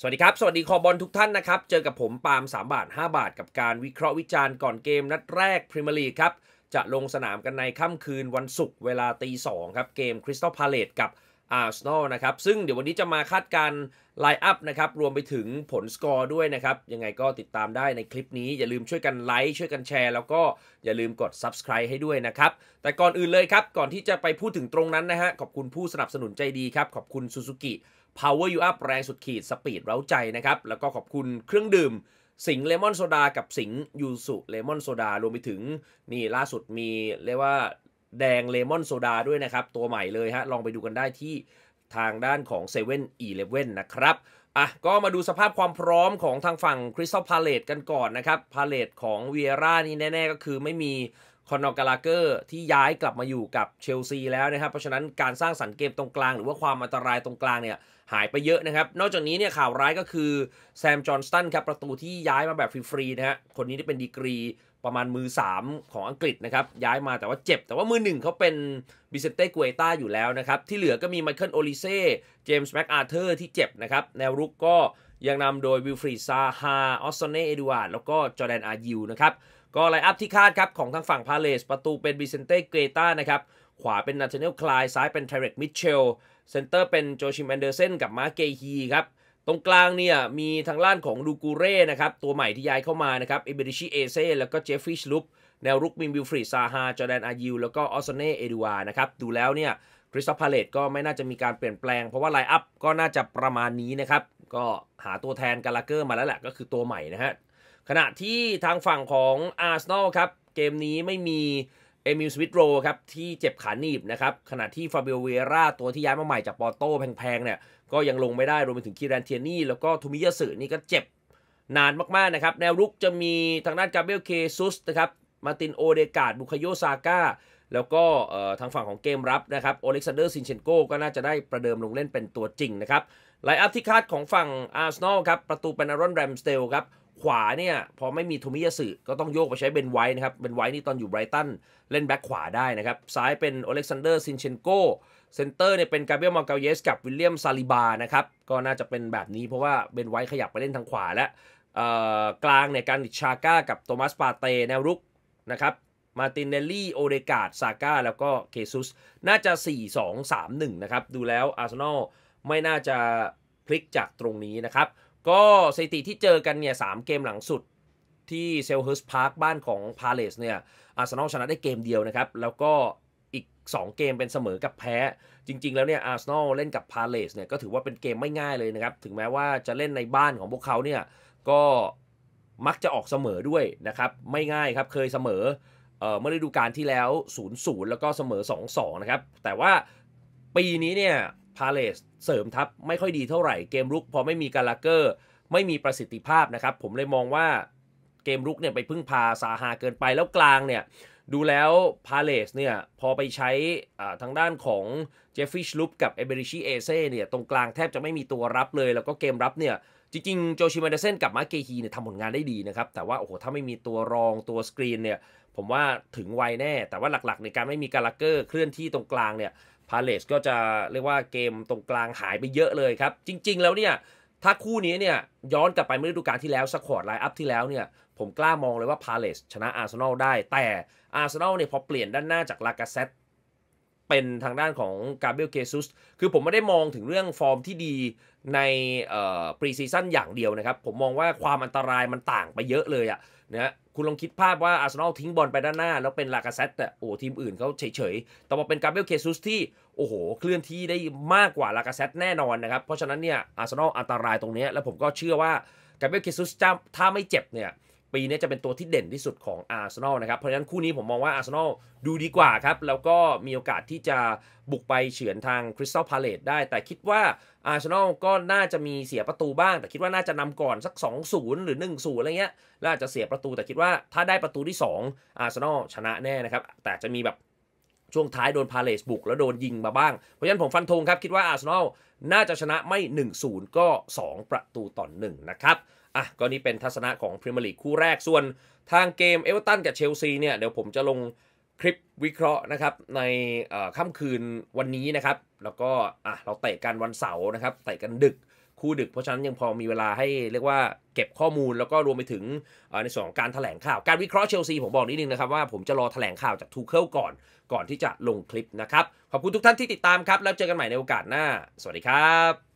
สวัสดีครับ สวัสดีคอบอลทุกท่านนะครับ เจอกับผมปาล์ม3 บาท 5 บาท กับการวิเคราะห์วิจารณ์ก่อนเกมนัดแรกพรีเมียร์ลีกครับ จะลงสนามกันในค่ำคืนวันศุกร์เวลาตีสองครับ เกมคริสตัลพาเลตกับอาร์เซนอลนะครับ ซึ่งเดี๋ยววันนี้จะมาคาดการไลน์อัพนะครับ รวมไปถึงผลสกอร์ด้วยนะครับ ยังไงก็ติดตามได้ในคลิปนี้ อย่าลืมช่วยกันไลค์ช่วยกันแชร์แล้วก็อย่าลืมกด Subscribe ให้ด้วยนะครับแต่ก่อนอื่นเลยครับก่อนที่จะไปพูดถึงตรงนั้นนะฮะขอบคุณผู้สนับสนุนใจดีครับขอบคุณซูซูกิ power you up แรงสุดขีดสปีดเร้าใจนะครับ แล้วก็ขอบคุณเครื่องดื่ม สิงเลมอนโซดากับสิงยูสุเลมอนโซดารวมไปถึง นี่ล่าสุดมี เรียกว่าแดงเลมอนโซดาด้วยนะครับ ตัวใหม่เลยฮะลองไปดูกันได้ที่ทางด้านของ7 e เ e ่ e อนะครับอ่ะก็มาดูสภาพความพร้อมของทางฝั่งคริสตัลพาเลตกันก่อนนะครับพาเลตของเวียร่านี่แน่ ๆก็คือไม่มีคอนอ์กลาเกอร์ที่ย้ายกลับมาอยู่กับเชลซีแล้วนะครับ เพราะฉะนั้นการสร้างสรรค์เกมตรงกลาง หรือว่าความอันตรายตรงกลางเนี่ยหายไปเยอะนะครับ นอกจากนี้เนี่ยข่าวร้ายก็คือแซมจอห์นสตันครับ ประตูที่ย้ายมาแบบฟรีๆนะฮะคนนี้ได้เป็นดีกรีประมาณมือ 3 ของอังกฤษนะครับ ย้ายมาแต่ว่าเจ็บ แต่ว่ามือ 1เขาเป็นบิเซนเต้กุเอต้าอยู่แล้วนะครับ ที่เหลือก็มีไมเคิลโอลิเซ่เจมส์แม็กอาเธอร์ที่เจ็บนะครับ แนวรุกก็ยังนำโดยวิลฟรีซาฮาออสอซเน่เอดูอาร์ดแล้วก็จอแดนอายิวนะครับก็ไลอัพที่คาดครับ ของทางฝั่งพาเลสประตูเป็นบิเซนเต้กุเต้านะครับ ขวาเป็นนาธาเนลคลายซ้ายเป็นไทเรกมิเชลเซนเตอร์เป็นโจชิมแอนเดอร์เซนกับมาเกฮีครับตรงกลางเนี่ยมีทางล้านของดูกูเร่นะครับ ตัวใหม่ที่ย้ายเข้ามานะครับเอเบริชิเอเซ่แล้วก็เจฟฟี่ชลุปแนวรุกมินบิลฟรีซาฮาจอแดนอายิวแล้วก็ออสเน่เอดูวานะครับ ดูแล้วเนี่ยคริสตัลพาเลตก็ไม่น่าจะมีการเปลี่ยนแปลง เพราะว่าไลน์อัพก็น่าจะประมาณนี้นะครับ ก็หาตัวแทนกาลาเกอร์มาแล้วแหละก็คือตัวใหม่นะฮะขณะที่ทางฝั่งของอาร์เซนอลครับ เกมนี้ไม่มีเอมิลสวิตโรครับ ที่เจ็บขาหนีบนะครับขณะที่ฟาเบลเวราตัวที่ย้ายมาใหม่จากปอโต้แพง ๆ เนี่ย ก็ยังลงไม่ได้รวมไปถึงคีรันเทียนี่แล้วก็ทูมิยาสึนี่ก็เจ็บนานมาก ๆ นะครับ แนวรุกจะมีทางด้านกาเบลเคซุส นะครับ มาตินโอเดกาดบุคโยซาก้าแล้วก็ทางฝั่งของเกมรับนะครับโอเล็กซานเดอร์ซินเชนโกก็น่าจะได้ประเดิมลงเล่นเป็นตัวจริงนะครับไลอัพที่คาดของฝั่งอาร์เซนอลครับประตูเป็นอารอนแรมสเตลครับขวาเนี่ย พอไม่มีโทมิยาสึก็ต้องโยกไปใช้เบนไว้นะครับ เบนไว้นี่ตอนอยู่ไบรตันเล่นแบ็คขวาได้นะครับ ซ้ายเป็นอเล็กซานเดอร์ซินเชนโกเซนเตอร์เนี่ยเป็นกาเบียลมาเกลเยสกับวิลเลียมซาลิบานะครับ ก็น่าจะเป็นแบบนี้เพราะว่าเบนไว้ขยับไปเล่นทางขวาแล้วกลางเนี่ยการิชาก้า กับโทมัสปาเตแนวรุกนะครับมาตินเนลลี่โอเดกาดซาก้าแล้วก็เคซุสน่าจะ 4 2 3 1 นะครับดูแล้วอาร์เซนอลไม่น่าจะพลิกจากตรงนี้นะครับก็สถิติที่เจอกันเนี่ยสามเกมหลังสุดที่เซลเฮิร์สพาร์คบ้านของพาเลสเนี่ยอาร์เซนอลชนะได้เกมเดียวนะครับ แล้วก็อีก 2 เกมเป็นเสมอกับแพ้จริงๆ แล้วเนี่ยอาร์เซนอลเล่นกับพาเลสเนี่ยก็ถือว่าเป็นเกมไม่ง่ายเลยนะครับ ถึงแม้ว่าจะเล่นในบ้านของพวกเขาเนี่ยก็มักจะออกเสมอด้วยนะครับ ไม่ง่ายครับเคยเสมอ เมื่อฤดูกาลที่แล้ว 0-0 แล้วก็เสมอ2-2นะครับแต่ว่าปีนี้เนี่ยพาเลสเสริมทัพไม่ค่อยดีเท่าไหร่ เกมรุกพอไม่มีการลาเกอร์ ไม่มีประสิทธิภาพนะครับ ผมเลยมองว่าเกมรุกเนี่ยไปพึ่งพาซาฮาเกินไปแล้วกลางเนี่ย ดูแล้วพาเลสเนี่ยพอไปใช้ทางด้านของ เจฟฟี่ชลุปกับเอเบริชิเอเซ่เนี่ยตรงกลางแทบจะไม่มีตัวรับเลยแล้วก็เกมรับเนี่ย จริงๆโจชิมาเดเซนกับมาเกฮีเนี่ยทำผลงานได้ดีนะครับแต่ว่าโอ้โหถ้าไม่มีตัวรองตัวสกรีนเนี่ยผมว่าถึงไวแน่ แต่ว่าหลักๆ ในการไม่มีการลักเกอร์เคลื่อนที่ตรงกลางเนี่ยพาเลสก็จะเรียกว่าเกมตรงกลางหายไปเยอะเลยครับ จริง ๆ แล้วเนี่ย ถ้าคู่นี้เนี่ย ย้อนกลับไปเมื่อฤดูกาลที่แล้วสกอร์ไลน์อัพที่แล้วเนี่ย ผมกล้ามองเลยว่าพาเลสชนะอาร์เซนอลได้แต่อาร์เซนอลเนี่ย พอเปลี่ยนด้านหน้าจากลากาเซตเป็นทางด้านของกาเบรียลเกซุส คือผมไม่ได้มองถึงเรื่องฟอร์มที่ดีในปรีซีซั่นอย่างเดียวนะครับ ผมมองว่าความอันตรายมันต่างไปเยอะเลยอะนะคุณลองคิดภาพว่าอาร์เซนอลทิ้งบอลไปด้านหน้า แล้วเป็นลากาเซตอ่ะโอ้ทีมอื่นเขาเฉยๆ แต่ว่าเป็นกาเบรียลเคซุสที่ โอ้โห เคลื่อนที่ได้มากกว่าลากาเซตแน่นอนนะครับ เพราะฉะนั้นเนี่ยอาร์เซนอลอันตรายตรงนี้แล้วผมก็เชื่อว่ากาเบรียลเคซุสถ้าไม่เจ็บเนี่ยปีนี้จะเป็นตัวที่เด่นที่สุดของอาร์เซนอลนะครับ เพราะฉะนั้นคู่นี้ผมมองว่าอาร์เซนอลดูดีกว่าครับ แล้วก็มีโอกาสที่จะบุกไปเฉือนทางคริสตัลพาเลตได้ แต่คิดว่าอาร์เซนอลก็น่าจะมีเสียประตูบ้าง แต่คิดว่าน่าจะนำก่อนสัก 2-0หรือ1-0อะไรเงี้ยแล้วอาจจะเสียประตู แต่คิดว่าถ้าได้ประตูที่2อาร์เซนอลชนะแน่นะครับ แต่จะมีแบบช่วงท้ายโดนพาเลสบุกแล้วโดนยิงมาบ้าง เพราะฉะนั้นผมฟันธงครับ คิดว่าอาร์เซนอลน่าจะชนะไม่ 1-0 ก็ 2 ประตูต่อ1นะครับ อ่ะก็นี่เป็นทัศนะของพรีเมียร์ลีกคู่แรกส่วนทางเกมเอเวอร์ตันกับเชลซีเนี่ย เดี๋ยวผมจะลงคลิปวิเคราะห์นะครับ ในค่ำคืนวันนี้นะครับ แล้วก็อ่ะเราเตะกันวันเสาร์นะครับเตะกันดึกคู่ดึกเพราะฉะนั้นยังพอมีเวลาให้เรียกว่าเก็บข้อมูล แล้วก็รวมไปถึงในส่วนของการถแถลงข่าว การวิเคราะห์เชลซีผมบอกนิดนึงนะครับว่าผมจะรอถแถลงข่าวจากทูเคิลก่อน ก่อนที่จะลงคลิปนะครับ ขอบคุณทุกท่านที่ติดตามครับ แล้วเจอกันใหม่ในโอกาสหน้า สวัสดีครับ